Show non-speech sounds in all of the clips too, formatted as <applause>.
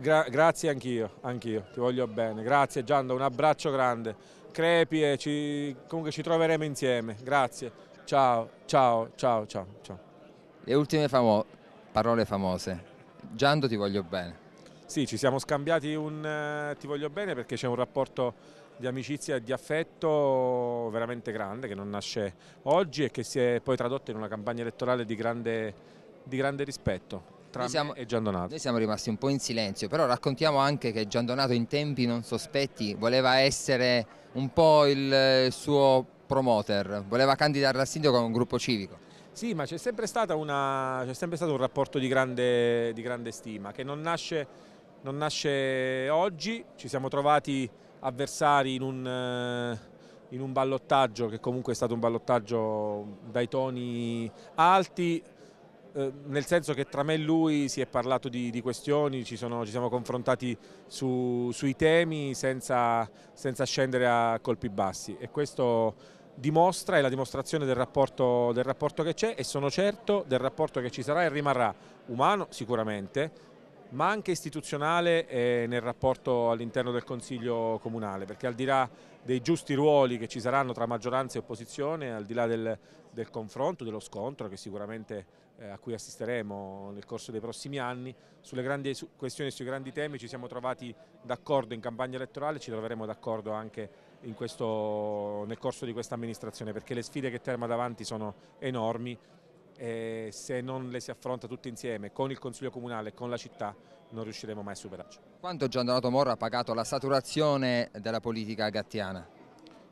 Gra grazie anch'io, anch'io, ti voglio bene. Grazie Giando, un abbraccio grande. Crepi e ci, comunque ci troveremo insieme. Grazie. Ciao, ciao, ciao, ciao. ciao. Le ultime famo parole famose. Giando ti voglio bene. Sì, ci siamo scambiati un eh, ti voglio bene perché c'è un rapporto di amicizia e di affetto veramente grande che non nasce oggi e che si è poi tradotto in una campagna elettorale di grande, di grande rispetto tra noi siamo, e Giandonato. Noi siamo rimasti un po' in silenzio, però raccontiamo anche che Giandonato in tempi non sospetti voleva essere un po' il eh, suo promoter, voleva candidare al sindaco con un gruppo civico. Sì, ma c'è sempre, sempre, stato un rapporto di grande, di grande stima che non nasce, non nasce, oggi, ci siamo trovati avversari in un, eh, in un ballottaggio che comunque è stato un ballottaggio dai toni alti, eh, nel senso che tra me e lui si è parlato di, di questioni, ci, sono, ci, siamo confrontati su, sui temi senza, senza, scendere a colpi bassi e questo dimostra, è la dimostrazione del rapporto, del rapporto che c'è e sono certo del rapporto che ci sarà e rimarrà umano sicuramente, ma anche istituzionale e nel rapporto all'interno del Consiglio Comunale, perché al di là dei giusti ruoli che ci saranno tra maggioranza e opposizione, al di là del, del confronto, dello scontro che sicuramente eh, a cui assisteremo nel corso dei prossimi anni. Sulle grandi su questioni, sui grandi temi ci siamo trovati d'accordo in campagna elettorale, ci troveremo d'accordo anche questo, nel corso di questa amministrazione perché le sfide che Terma davanti sono enormi e se non le si affronta tutte insieme con il Consiglio Comunale e con la città non riusciremo mai a superarci. Quanto Giandonato Morra ha pagato la saturazione della politica gattiana?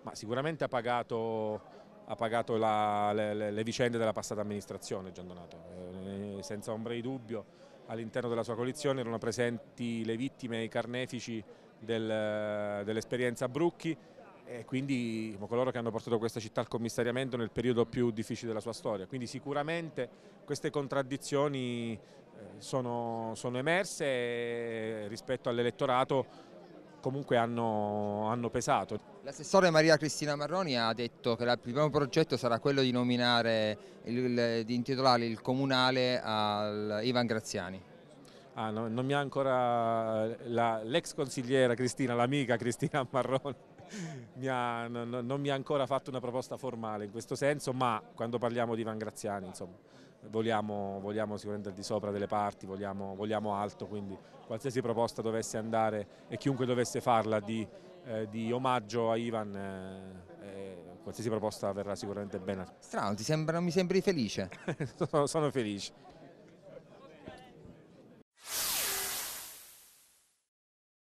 Ma sicuramente ha pagato ha pagato la, le, le, vicende della passata amministrazione Gian Donato, eh, senza ombra di dubbio all'interno della sua coalizione erano presenti le vittime e i carnefici del, dell'esperienza Brucchi e quindi diciamo, coloro che hanno portato questa città al commissariamento nel periodo più difficile della sua storia. Quindi sicuramente queste contraddizioni eh, sono, sono emerse eh, rispetto all'elettorato comunque hanno, hanno pesato. L'assessore Maria Cristina Marroni ha detto che il primo progetto sarà quello di nominare, il, di intitolare il comunale a Ivan Graziani. Ah, no, non mi ha ancora eh, l'ex consigliera Cristina, l'amica Cristina Marroni <laughs> mi ha, non, non, mi ha ancora fatto una proposta formale in questo senso, ma quando parliamo di Graziani, insomma, vogliamo, vogliamo sicuramente al di sopra delle parti, vogliamo, vogliamo, alto, quindi qualsiasi proposta dovesse andare e chiunque dovesse farla di, eh, di omaggio a Ivan... Eh, eh qualsiasi proposta verrà sicuramente bene. Strano, sembra, mi sembri felice. <laughs> sono, sono felice.